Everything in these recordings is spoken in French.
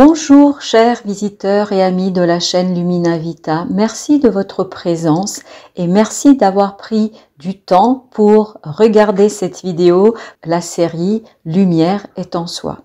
Bonjour chers visiteurs et amis de la chaîne Lumina Vita, merci de votre présence et merci d'avoir pris du temps pour regarder cette vidéo, la série Lumière est en soi.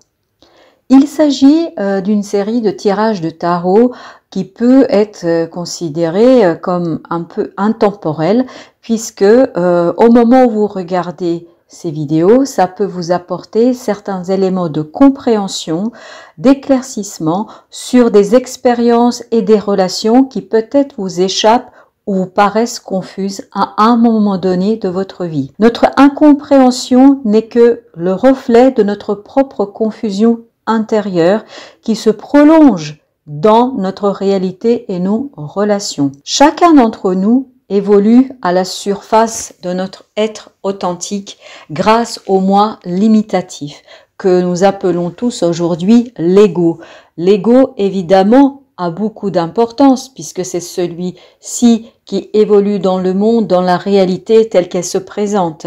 Il s'agit euh, d'une série de tirages de tarot qui peut être euh, considérée euh, comme un peu intemporelle puisque au moment où vous regardez ces vidéos, ça peut vous apporter certains éléments de compréhension, d'éclaircissement sur des expériences et des relations qui peut-être vous échappent ou vous paraissent confuses à un moment donné de votre vie. Notre incompréhension n'est que le reflet de notre propre confusion intérieure qui se prolonge dans notre réalité et nos relations. Chacun d'entre nous évolue à la surface de notre être authentique grâce au moi limitatif que nous appelons tous aujourd'hui l'ego. L'ego, évidemment, a beaucoup d'importance puisque c'est celui-ci qui évolue dans le monde, dans la réalité telle qu'elle se présente.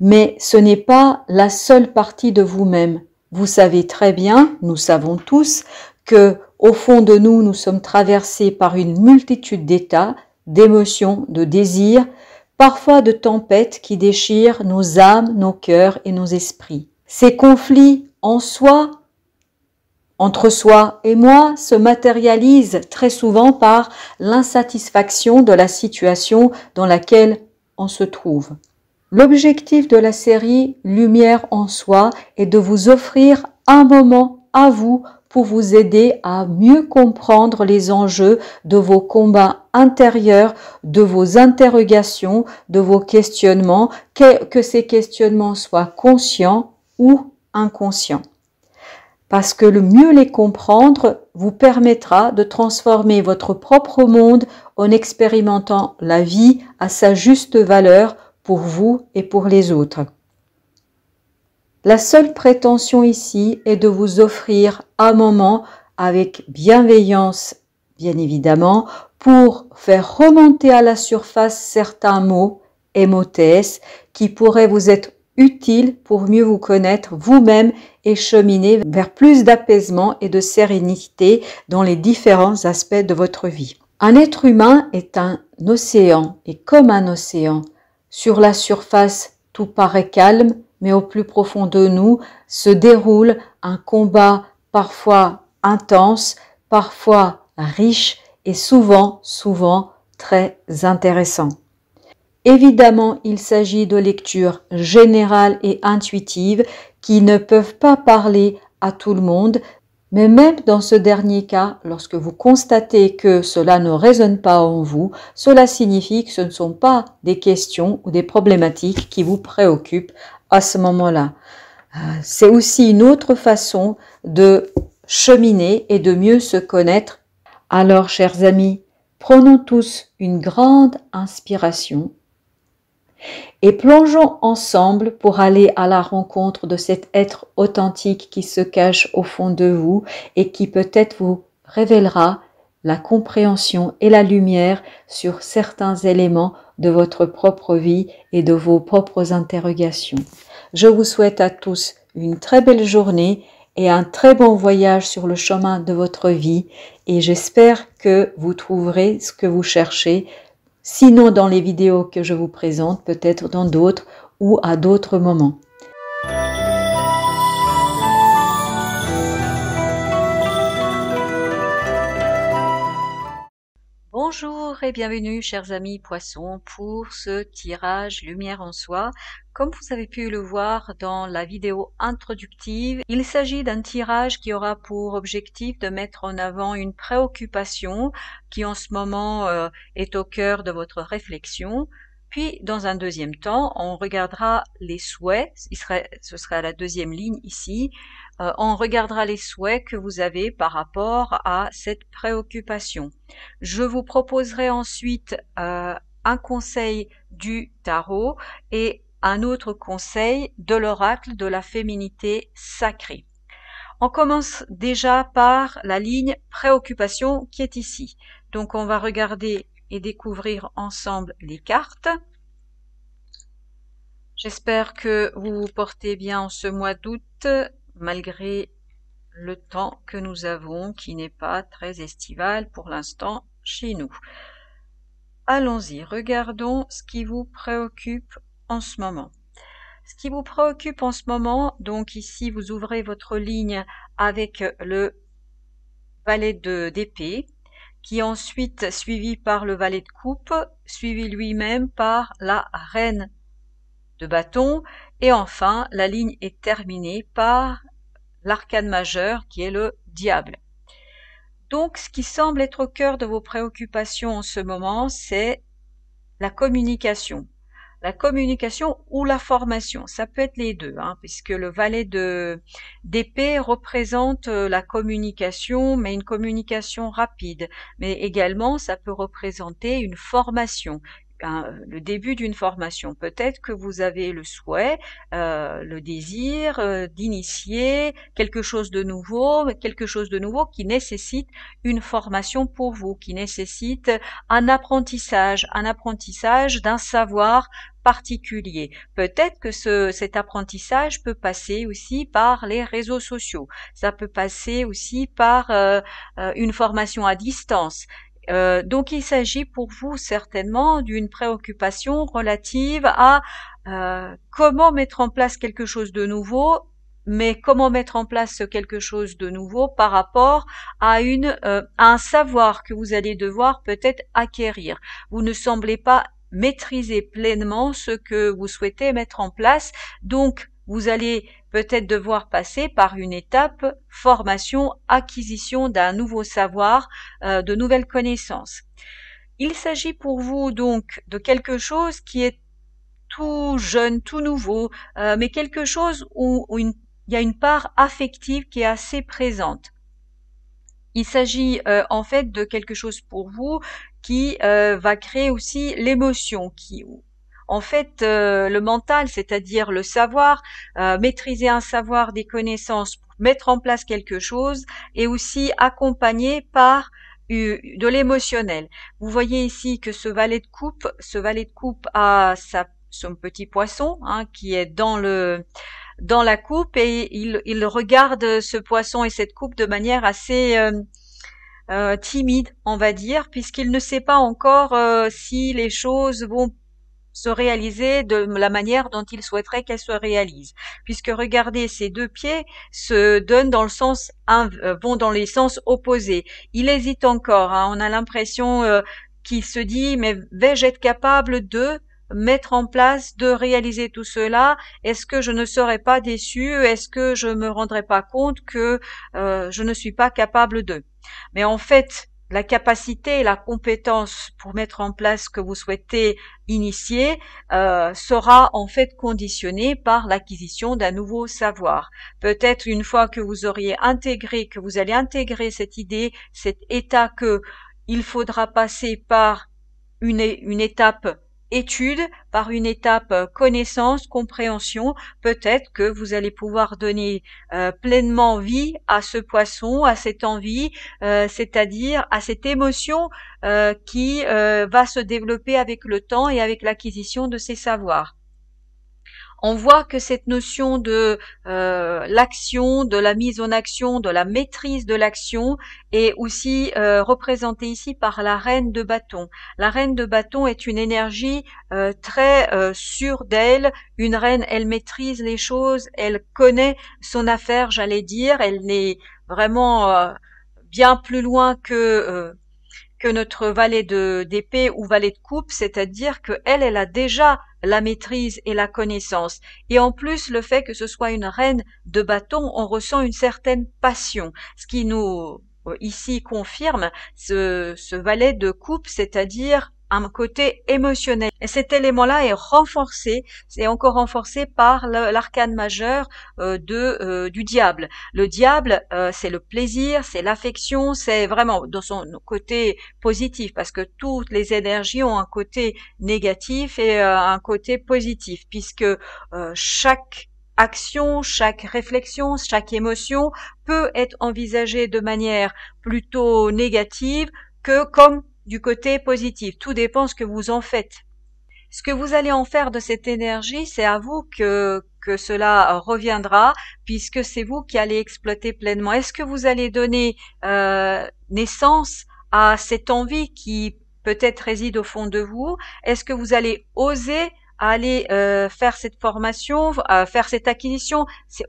Mais ce n'est pas la seule partie de vous-même. Vous savez très bien, nous savons tous, que au fond de nous, nous sommes traversés par une multitude d'états, d'émotions, de désirs, parfois de tempêtes qui déchirent nos âmes, nos cœurs et nos esprits. Ces conflits en soi, entre soi et moi, se matérialisent très souvent par l'insatisfaction de la situation dans laquelle on se trouve. L'objectif de la série Lumière en soi est de vous offrir un moment à vous pour vous aider à mieux comprendre les enjeux de vos combats intérieur de vos interrogations, de vos questionnements, que, que ces questionnements soient conscients ou inconscients parce que le mieux les comprendre vous permettra de transformer votre propre monde en expérimentant la vie à sa juste valeur pour vous et pour les autres. La seule prétention ici est de vous offrir un moment avec bienveillance, bien évidemment, pour faire remonter à la surface certains mots et mots qui pourraient vous être utiles pour mieux vous connaître vous-même et cheminer vers plus d'apaisement et de sérénité dans les différents aspects de votre vie. Un être humain est un océan et comme un océan, sur la surface tout paraît calme, mais au plus profond de nous se déroule un combat parfois intense, parfois riche, souvent, souvent très intéressant. Évidemment, il s'agit de lectures générales et intuitives qui ne peuvent pas parler à tout le monde, mais même dans ce dernier cas, lorsque vous constatez que cela ne résonne pas en vous, cela signifie que ce ne sont pas des questions ou des problématiques qui vous préoccupent à ce moment-là. Euh, c'est aussi une autre façon de cheminer et de mieux se connaître alors, chers amis, prenons tous une grande inspiration et plongeons ensemble pour aller à la rencontre de cet être authentique qui se cache au fond de vous et qui peut-être vous révélera la compréhension et la lumière sur certains éléments de votre propre vie et de vos propres interrogations. Je vous souhaite à tous une très belle journée et un très bon voyage sur le chemin de votre vie et j'espère que vous trouverez ce que vous cherchez, sinon dans les vidéos que je vous présente, peut-être dans d'autres ou à d'autres moments. Bonjour et bienvenue chers amis poissons pour ce tirage lumière en soi. Comme vous avez pu le voir dans la vidéo introductive, il s'agit d'un tirage qui aura pour objectif de mettre en avant une préoccupation qui en ce moment euh, est au cœur de votre réflexion, puis, dans un deuxième temps, on regardera les souhaits, ce serait la deuxième ligne ici, euh, on regardera les souhaits que vous avez par rapport à cette préoccupation. Je vous proposerai ensuite euh, un conseil du tarot et un autre conseil de l'oracle de la féminité sacrée. On commence déjà par la ligne préoccupation qui est ici. Donc on va regarder et découvrir ensemble les cartes. J'espère que vous vous portez bien en ce mois d'août, malgré le temps que nous avons, qui n'est pas très estival pour l'instant chez nous. Allons-y, regardons ce qui vous préoccupe en ce moment. Ce qui vous préoccupe en ce moment, donc ici vous ouvrez votre ligne avec le valet d'épée qui est ensuite suivi par le valet de coupe, suivi lui-même par la reine de bâton, et enfin la ligne est terminée par l'arcane majeur qui est le diable. Donc ce qui semble être au cœur de vos préoccupations en ce moment, c'est la communication la communication ou la formation. Ça peut être les deux, hein, puisque le valet de d'épée représente euh, la communication, mais une communication rapide. Mais également, ça peut représenter une formation, le début d'une formation. Peut-être que vous avez le souhait, euh, le désir euh, d'initier quelque chose de nouveau, quelque chose de nouveau qui nécessite une formation pour vous, qui nécessite un apprentissage, un apprentissage d'un savoir particulier. Peut-être que cet apprentissage peut passer aussi par les réseaux sociaux, ça peut passer aussi par euh, euh, une formation à distance. Euh, donc il s'agit pour vous certainement d'une préoccupation relative à comment mettre en place quelque chose de nouveau mais comment mettre en place quelque chose de nouveau par rapport à une à un savoir que vous allez devoir peut-être acquérir. Vous ne semblez pas maîtriser pleinement ce que vous souhaitez mettre en place. Donc, vous allez peut-être devoir passer par une étape formation, acquisition d'un nouveau savoir, euh, de nouvelles connaissances. Il s'agit pour vous donc de quelque chose qui est tout jeune, tout nouveau, euh, mais quelque chose où, il y a une part affective qui est assez présente. Il s'agit euh, en fait de quelque chose pour vous qui euh, va créer aussi l'émotion, qui en fait euh, le mental, c'est-à-dire le savoir, maîtriser un savoir, des connaissances, mettre en place quelque chose, et aussi accompagné par de l'émotionnel. Vous voyez ici que ce valet de coupe, ce valet de coupe a son petit poisson hein, qui est dans le dans la coupe et il, regarde ce poisson et cette coupe de manière assez euh, euh, timide, on va dire, puisqu'il ne sait pas encore euh, si les choses vont se réaliser de la manière dont il souhaiterait qu'elles se réalisent. Puisque regardez, ces deux pieds se donnent dans le sens vont dans les sens opposés. Il hésite encore. Hein. on a l'impression qu'il se dit mais vais-je être capable de mettre en place de réaliser tout cela Est-ce que je ne serai pas déçu Est-ce que je ne me rendrai pas compte que euh, je ne suis pas capable de Mais en fait, la capacité et la compétence pour mettre en place ce que vous souhaitez initier euh, sera en fait conditionnée par l'acquisition d'un nouveau savoir. Peut-être une fois que vous auriez intégré, que vous allez intégrer cette idée, cet état que il faudra passer par une, une étape étude, par une étape euh, connaissance, compréhension, peut-être que vous allez pouvoir donner euh, pleinement vie à ce poisson, à cette envie, euh, c'est-à-dire à cette émotion qui va se développer avec le temps et avec l'acquisition de ces savoirs on voit que cette notion de euh, l'action, de la mise en action, de la maîtrise de l'action est aussi euh, représentée ici par la reine de bâton. La reine de bâton est une énergie euh, très sûre d'elle. Une reine, elle maîtrise les choses, elle connaît son affaire, j'allais dire. Elle n'est vraiment bien plus loin que que notre valet de d'épée ou valet de coupe, c'est-à-dire que elle, elle a déjà la maîtrise et la connaissance. Et en plus, le fait que ce soit une reine de bâton, on ressent une certaine passion, ce qui nous euh, ici confirme ce, ce valet de coupe, c'est-à-dire un côté émotionnel. Et cet élément-là est renforcé, c'est encore renforcé par l'arcane majeur euh, de euh, du diable. Le diable, euh, c'est le plaisir, c'est l'affection, c'est vraiment dans son côté positif, parce que toutes les énergies ont un côté négatif et un côté positif, puisque chaque action, chaque réflexion, chaque émotion peut être envisagée de manière plutôt négative que comme du côté positif. Tout dépend ce que vous en faites. Ce que vous allez en faire de cette énergie, c'est à vous que, que cela reviendra, puisque c'est vous qui allez exploiter pleinement. Est-ce que vous allez donner euh, naissance à cette envie qui peut-être réside au fond de vous Est-ce que vous allez oser aller euh, faire cette formation, euh, faire cette acquisition.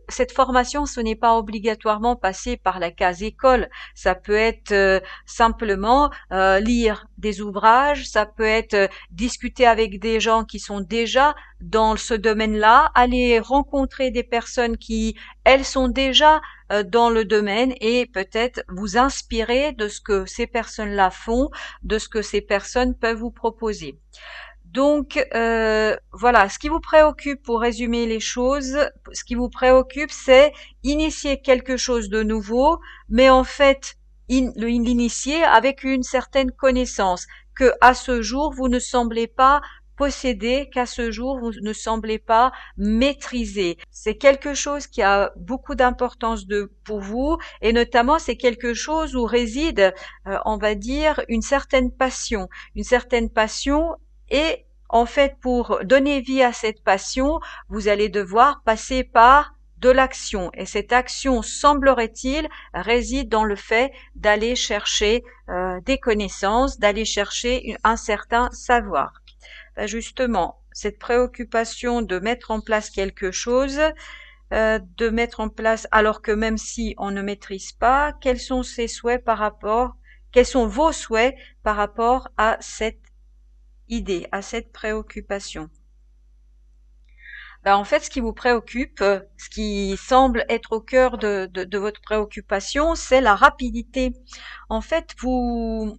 Cette formation, ce n'est pas obligatoirement passer par la case école. Ça peut être euh, simplement lire des ouvrages, ça peut être discuter avec des gens qui sont déjà dans ce domaine-là, aller rencontrer des personnes qui, elles, sont déjà dans le domaine et peut-être vous inspirer de ce que ces personnes-là font, de ce que ces personnes peuvent vous proposer. Donc euh, voilà, ce qui vous préoccupe pour résumer les choses, ce qui vous préoccupe, c'est initier quelque chose de nouveau, mais en fait l'initier avec une certaine connaissance que à ce jour vous ne semblez pas posséder, qu'à ce jour vous ne semblez pas maîtriser. C'est quelque chose qui a beaucoup d'importance pour vous et notamment c'est quelque chose où réside, euh, on va dire, une certaine passion, une certaine passion et en fait, pour donner vie à cette passion, vous allez devoir passer par de l'action. Et cette action, semblerait-il, réside dans le fait d'aller chercher euh, des connaissances, d'aller chercher un certain savoir. Ben, justement, cette préoccupation de mettre en place quelque chose, euh, de mettre en place, alors que même si on ne maîtrise pas, quels sont ses souhaits par rapport, quels sont vos souhaits par rapport à cette idée, à cette préoccupation ben, en fait, ce qui vous préoccupe, euh, ce qui semble être au cœur de, de votre préoccupation, c'est la rapidité. En fait, vous,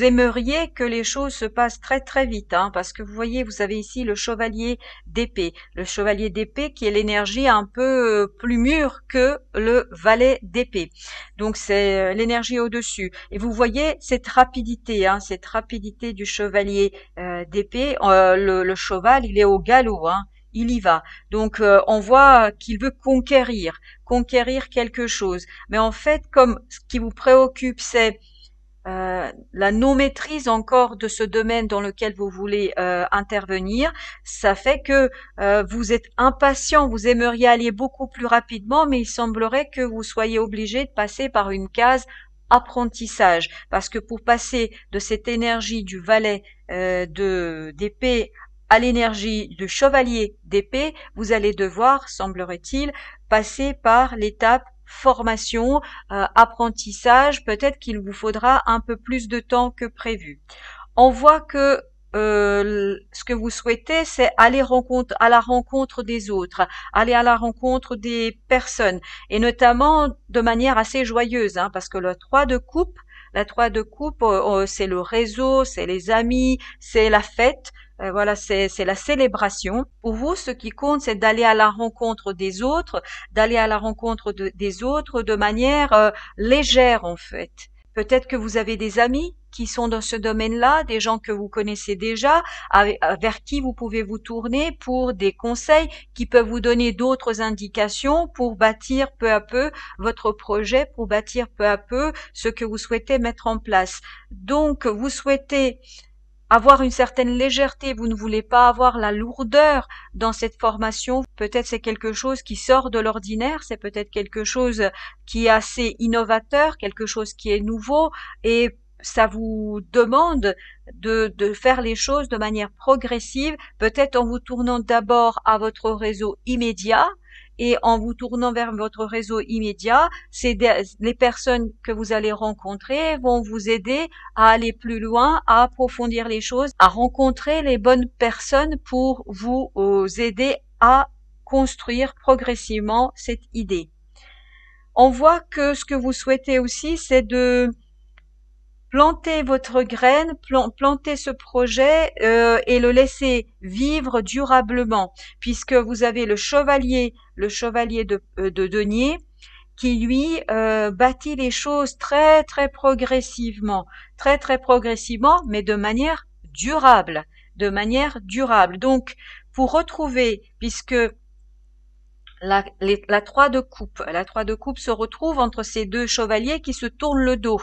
aimeriez que les choses se passent très très vite, hein, parce que vous voyez, vous avez ici le chevalier d'épée, le chevalier d'épée qui est l'énergie un peu euh, plus mûre que le valet d'épée. Donc c'est euh, l'énergie au-dessus. Et vous voyez cette rapidité, hein, cette rapidité du chevalier euh, d'épée. le, cheval, il est au galop. Hein. il y va. Donc on voit qu'il veut conquérir, conquérir quelque chose. Mais en fait, comme ce qui vous préoccupe, c'est euh, la non-maîtrise encore de ce domaine dans lequel vous voulez euh, intervenir, ça fait que euh, vous êtes impatient, vous aimeriez aller beaucoup plus rapidement, mais il semblerait que vous soyez obligé de passer par une case apprentissage, parce que pour passer de cette énergie du valet de d'épée à l'énergie du chevalier d'épée, vous allez devoir, semblerait-il, passer par l'étape formation, euh, apprentissage, peut-être qu'il vous faudra un peu plus de temps que prévu. On voit que euh, ce que vous souhaitez, c'est aller à la rencontre des autres, aller à la rencontre des personnes, et notamment de manière assez joyeuse, hein, parce que le 3 de coupe, la 3 de coupe, euh, c'est le réseau, c'est les amis, c'est la fête, euh, voilà, c'est la célébration. Pour vous, ce qui compte, c'est d'aller à la rencontre des autres, d'aller à la rencontre des autres de manière euh, légère en fait. Peut-être que vous avez des amis qui sont dans ce domaine-là, des gens que vous connaissez déjà, euh, vers qui vous pouvez vous tourner pour des conseils qui peuvent vous donner d'autres indications pour bâtir peu à peu votre projet, pour bâtir peu à peu ce que vous souhaitez mettre en place. Donc, vous souhaitez avoir une certaine légèreté, vous ne voulez pas avoir la lourdeur dans cette formation. Peut-être c'est quelque chose qui sort de l'ordinaire, c'est peut-être quelque chose qui est assez innovateur, quelque chose qui est nouveau et ça vous demande de, de, faire les choses de manière progressive, peut-être en vous tournant d'abord à votre réseau immédiat, et en vous tournant vers votre réseau immédiat, c'est les personnes que vous allez rencontrer vont vous aider à aller plus loin, à approfondir les choses, à rencontrer les bonnes personnes pour vous euh, aider à construire progressivement cette idée. On voit que ce que vous souhaitez aussi, c'est de plantez votre graine, plantez ce projet euh, et le laissez vivre durablement, puisque vous avez le chevalier, le chevalier de, euh, de denier, qui lui euh, bâtit les choses très très progressivement, très très progressivement, mais de manière durable, de manière durable. Donc, pour retrouver, puisque la, trois de coupe. La trois de coupe se retrouve entre ces deux chevaliers qui se tournent le dos,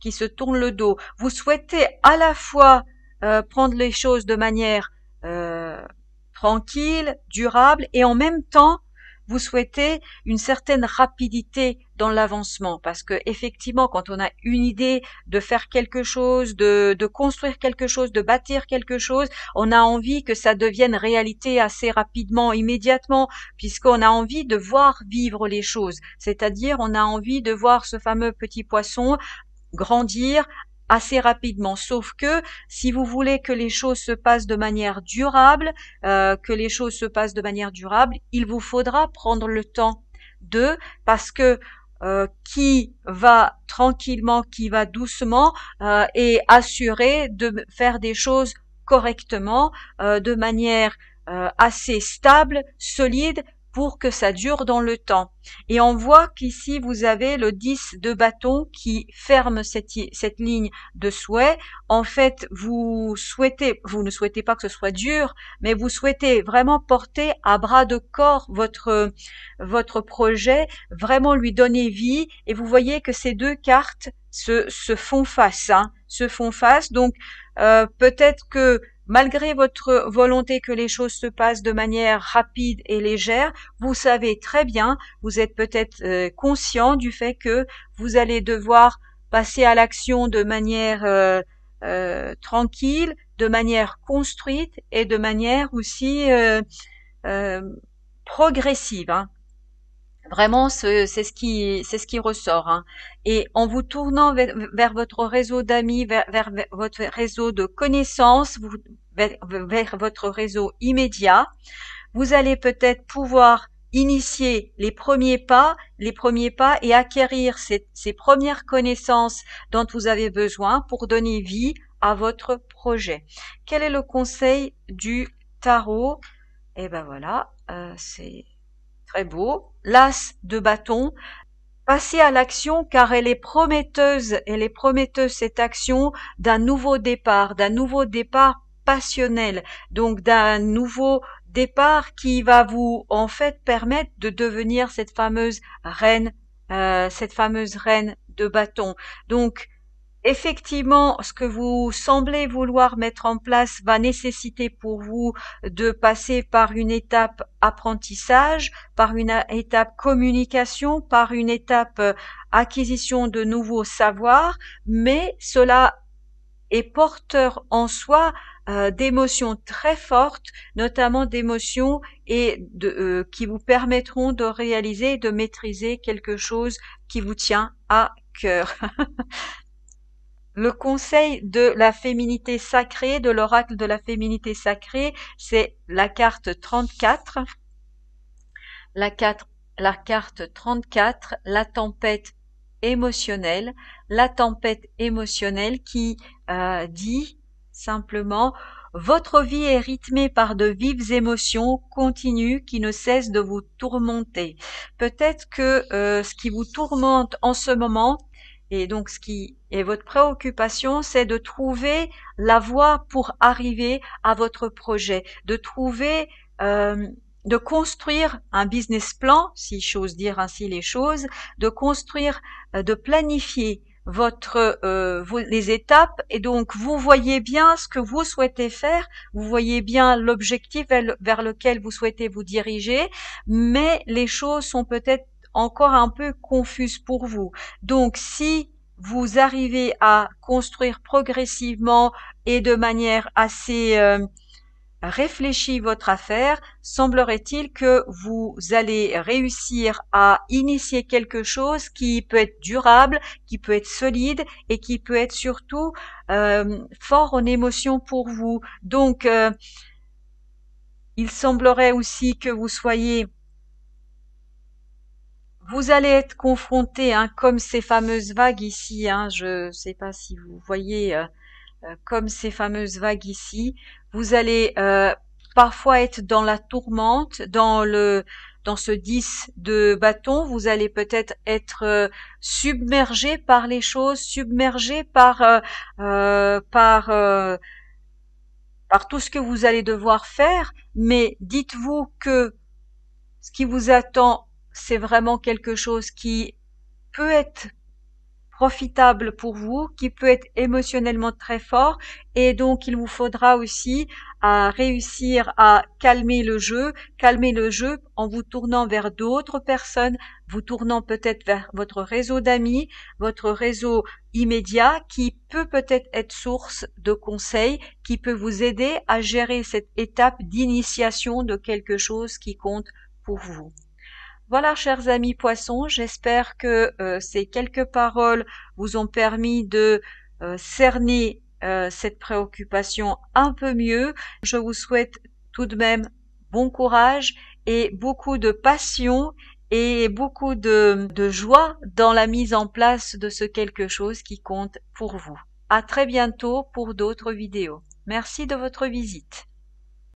qui se tournent le dos. Vous souhaitez à la fois euh, prendre les choses de manière euh, tranquille, durable, et en même temps, vous souhaitez une certaine rapidité dans l'avancement parce que effectivement quand on a une idée de faire quelque chose, de, de construire quelque chose, de bâtir quelque chose, on a envie que ça devienne réalité assez rapidement, immédiatement, puisqu'on a envie de voir vivre les choses. C'est-à-dire on a envie de voir ce fameux petit poisson grandir, assez rapidement. Sauf que si vous voulez que les choses se passent de manière durable, euh, que les choses se passent de manière durable, il vous faudra prendre le temps de, parce que euh, qui va tranquillement, qui va doucement euh, et assurer de faire des choses correctement, euh, de manière assez stable, solide, pour que ça dure dans le temps. Et on voit qu'ici, vous avez le 10 de bâton qui ferme cette, ligne de souhait. En fait, vous souhaitez, vous ne souhaitez pas que ce soit dur, mais vous souhaitez vraiment porter à bras de corps votre, votre projet, vraiment lui donner vie. Et vous voyez que ces deux cartes se, se font face, hein, se font face. Donc, euh, peut-être que malgré votre volonté que les choses se passent de manière rapide et légère, vous savez très bien, vous êtes peut-être euh, conscient du fait que vous allez devoir passer à l'action de manière euh, euh, tranquille, de manière construite et de manière aussi progressive. Hein. Vraiment, c'est ce qui, c'est ce qui ressort. Hein. Et en vous tournant vers, votre réseau d'amis, vers, votre réseau de connaissances, vers, votre réseau immédiat, vous allez peut-être pouvoir initier les premiers pas, les premiers pas et acquérir ces, ces premières connaissances dont vous avez besoin pour donner vie à votre projet. Quel est le conseil du tarot Eh ben voilà, euh, c'est beau. L'as de bâton. Passez à l'action car elle est prometteuse, elle est prometteuse cette action d'un nouveau départ, d'un nouveau départ passionnel, donc d'un nouveau départ qui va vous en fait permettre de devenir cette fameuse reine, euh, cette fameuse reine de bâton. Donc effectivement, ce que vous semblez vouloir mettre en place va nécessiter pour vous de passer par une étape apprentissage, par une étape communication, par une étape euh, acquisition de nouveaux savoirs, mais cela est porteur en soi euh, d'émotions très fortes, notamment d'émotions et euh, qui vous permettront de réaliser de maîtriser quelque chose qui vous tient à cœur. le conseil de la féminité sacrée, de l'oracle de la féminité sacrée, c'est la carte 34. La, la carte 34, la tempête émotionnelle, la tempête émotionnelle qui euh, dit simplement votre vie est rythmée par de vives émotions continues qui ne cessent de vous tourmenter. Peut-être que euh, ce qui vous tourmente en ce moment, et donc, ce qui est votre préoccupation, c'est de trouver la voie pour arriver à votre projet, de trouver, euh, de construire un business plan, si j'ose dire ainsi les choses, de construire, euh, de planifier votre euh, les étapes et donc vous voyez bien ce que vous souhaitez faire, vous voyez bien l'objectif vers lequel vous souhaitez vous diriger, mais les choses sont peut-être encore un peu confuse pour vous. Donc si vous arrivez à construire progressivement et de manière assez euh, réfléchie votre affaire, semblerait-il que vous allez réussir à initier quelque chose qui peut être durable, qui peut être solide et qui peut être surtout euh, fort en émotion pour vous. Donc, euh, il semblerait aussi que vous soyez vous allez être confronté, hein, comme ces fameuses vagues ici, hein, je ne sais pas si vous voyez euh, euh, comme ces fameuses vagues ici, vous allez euh, parfois être dans la tourmente, dans le dans ce 10 de bâton, vous allez peut-être être, submergé par les choses, submergé par par par tout ce que vous allez devoir faire, mais dites-vous que ce qui vous attend c'est vraiment quelque chose qui peut être profitable pour vous, qui peut être émotionnellement très fort et donc il vous faudra aussi euh, réussir à calmer le jeu, calmer le jeu en vous tournant vers d'autres personnes, vous tournant peut-être vers votre réseau d'amis, votre réseau immédiat qui peut peut-être être source de conseils, qui peut vous aider à gérer cette étape d'initiation de quelque chose qui compte pour vous. Voilà, chers amis poissons, j'espère que euh, ces quelques paroles vous ont permis de euh, cerner euh, cette préoccupation un peu mieux. Je vous souhaite tout de même bon courage et beaucoup de passion et beaucoup de, de joie dans la mise en place de ce quelque chose qui compte pour vous. À très bientôt pour d'autres vidéos. Merci de votre visite.